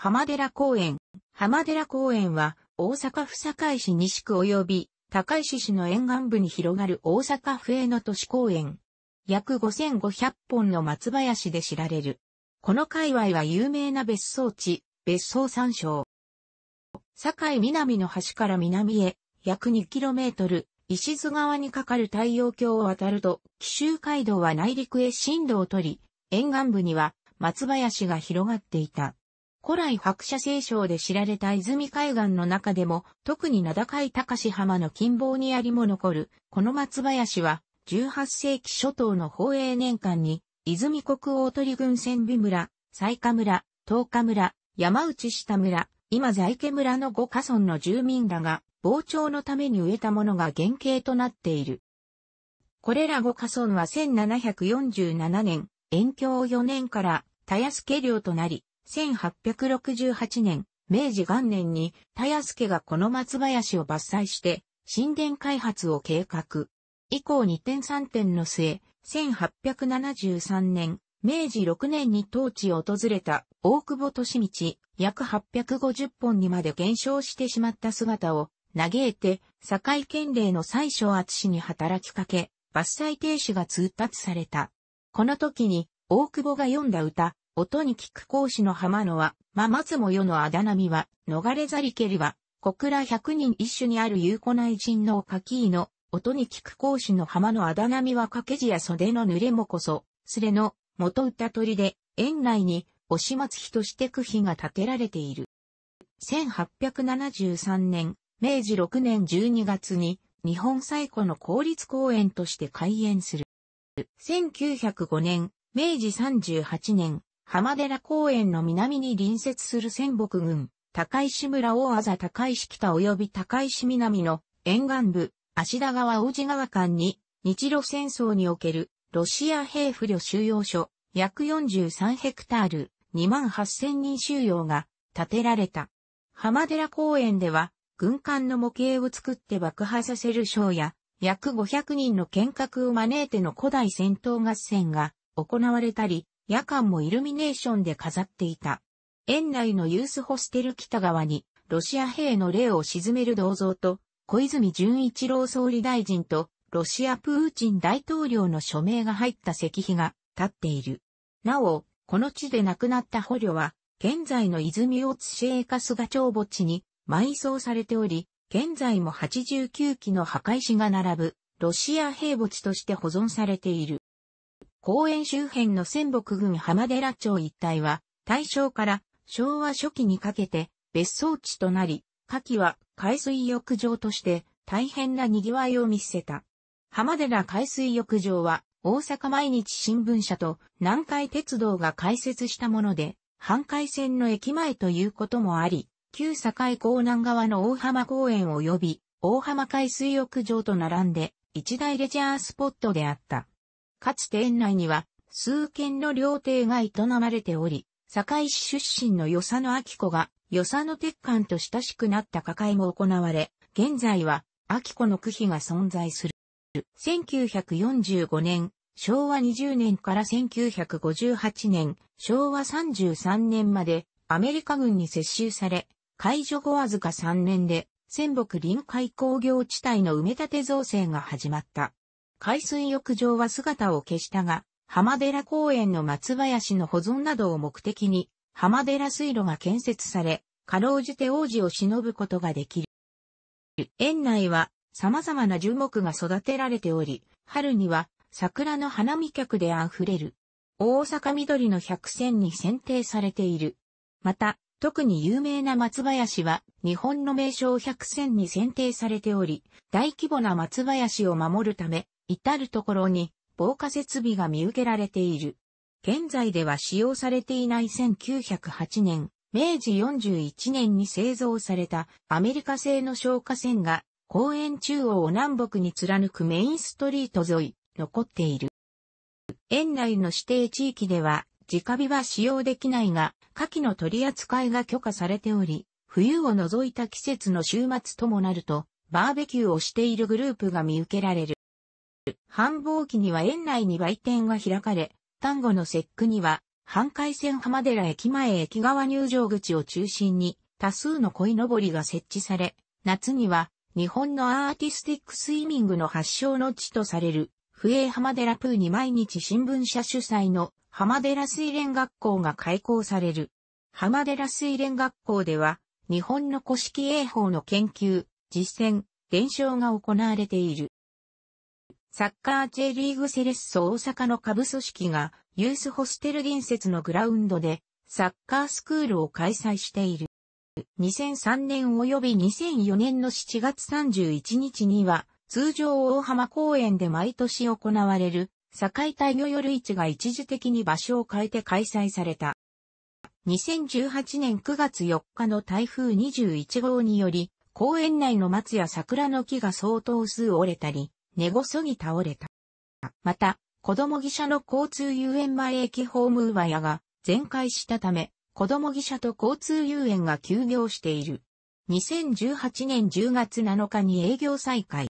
浜寺公園。浜寺公園は、大阪府堺市西区及び、高石市の沿岸部に広がる大阪府営の都市公園。約5500本の松林で知られる。この界隈は有名な別荘地、別荘山椒。堺南の端から南へ、約 2km、石津川に架かる太陽橋を渡ると、紀州街道は内陸へ進路を取り、沿岸部には松林が広がっていた。古来白社聖章で知られた泉海岸の中でも、特に名高い高志浜の近傍にありも残る、この松林は、18世紀初頭の宝永年間に、泉国大鳥群、船美村、西下村、東下村、山内下村、今在家村の五家村の住民らが、膨張のために植えたものが原型となっている。これら五家村は1747年、延享4年から、たやす家領となり、1868年、明治元年に、田安家がこの松林を伐採して、神殿開発を計画。以降二点三点の末、1873年、明治6年に当地を訪れた大久保利道、約850本にまで減少してしまった姿を、嘆いて、堺県令の最小厚に働きかけ、伐採停止が通達された。この時に、大久保が読んだ歌、音に聞く講師の浜野は、ま松も世のあだなみは、逃れざりけりは、小倉百人一首にある有古内人の柿井の、音に聞く講師の浜のあだなみは掛け字や袖の濡れもこそ、すれの、元歌取りで、園内に、お始末日として区碑が建てられている。1873年、明治6年12月に、日本最古の公立公園として開園する。1905年、明治38年、浜寺公園の南に隣接する仙北郡、高石村大あ高石北及び高石南の沿岸部、芦田川王子川間に、日露戦争におけるロシア兵不慮収容所、約43ヘクタール、28000人収容が建てられた。浜寺公園では、軍艦の模型を作って爆破させるシや、約500人の見学を招いての古代戦闘合戦が行われたり、夜間もイルミネーションで飾っていた。園内のユースホステル北側に、ロシア兵の霊を沈める銅像と、小泉純一郎総理大臣と、ロシアプーチン大統領の署名が入った石碑が立っている。なお、この地で亡くなった捕虜は、現在の泉大津市営春日町墓地に埋葬されており、現在も89基の墓石が並ぶ、ロシア兵墓地として保存されている。公園周辺の仙北郡浜寺町一帯は、大正から昭和初期にかけて別荘地となり、夏季は海水浴場として大変な賑わいを見せた。浜寺海水浴場は大阪毎日新聞社と南海鉄道が開設したもので、半海線の駅前ということもあり、旧境港南側の大浜公園及び大浜海水浴場と並んで一大レジャースポットであった。かつて園内には数軒の料亭が営まれており、堺市出身の与謝野明子が与謝野鉄管と親しくなった加会も行われ、現在は明子の区碑が存在する。1945年、昭和20年から1958年、昭和33年までアメリカ軍に接収され、解除後わずか3年で、仙北臨海工業地帯の埋め立て造成が始まった。海水浴場は姿を消したが、浜寺公園の松林の保存などを目的に、浜寺水路が建設され、かろうじて王子を忍ぶことができる。園内は様々な樹木が育てられており、春には桜の花見客で溢れる。大阪緑の百選に選定されている。また、特に有名な松林は日本の名称百選に選定されており、大規模な松林を守るため、至るところに防火設備が見受けられている。現在では使用されていない1908年、明治41年に製造されたアメリカ製の消火栓が公園中央を南北に貫くメインストリート沿い、残っている。園内の指定地域では直火は使用できないが、火器の取り扱いが許可されており、冬を除いた季節の週末ともなると、バーベキューをしているグループが見受けられる。繁忙期には園内に売店が開かれ、端午の節句には、半海線浜寺駅前駅側入場口を中心に、多数の鯉のぼりが設置され、夏には、日本のアーティスティックスイミングの発祥の地とされる、不栄浜寺プーに毎日新聞社主催の浜寺水蓮学校が開校される。浜寺水蓮学校では、日本の古式英法の研究、実践、伝承が行われている。サッカー J リーグセレッソ大阪の下部組織がユースホステル隣接のグラウンドでサッカースクールを開催している。2003年及び2004年の7月31日には通常大浜公園で毎年行われる境大魚夜市が一時的に場所を変えて開催された。2018年9月4日の台風21号により公園内の松や桜の木が相当数折れたり、寝ごそぎ倒れた。また、子供汽車の交通遊園前駅ホーム上屋が全壊したため、子供汽車と交通遊園が休業している。2018年10月7日に営業再開。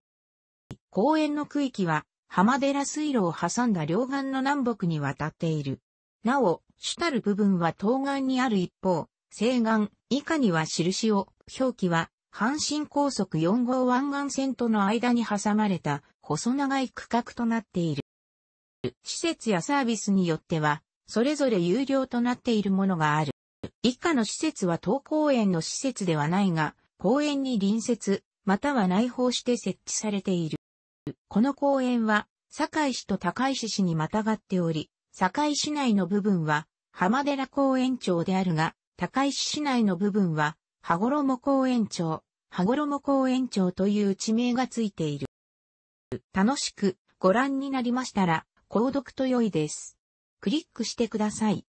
公園の区域は浜寺水路を挟んだ両岸の南北に渡っている。なお、主たる部分は東岸にある一方、西岸以下には印を、表記は阪神高速4号湾岸線との間に挟まれた細長い区画となっている。施設やサービスによっては、それぞれ有料となっているものがある。以下の施設は東公園の施設ではないが、公園に隣接、または内包して設置されている。この公園は、堺市と高石市にまたがっており、堺市内の部分は、浜寺公園町であるが、高石市内の部分は、羽衣公園町、羽衣公園町という地名がついている。楽しくご覧になりましたら、購読と良いです。クリックしてください。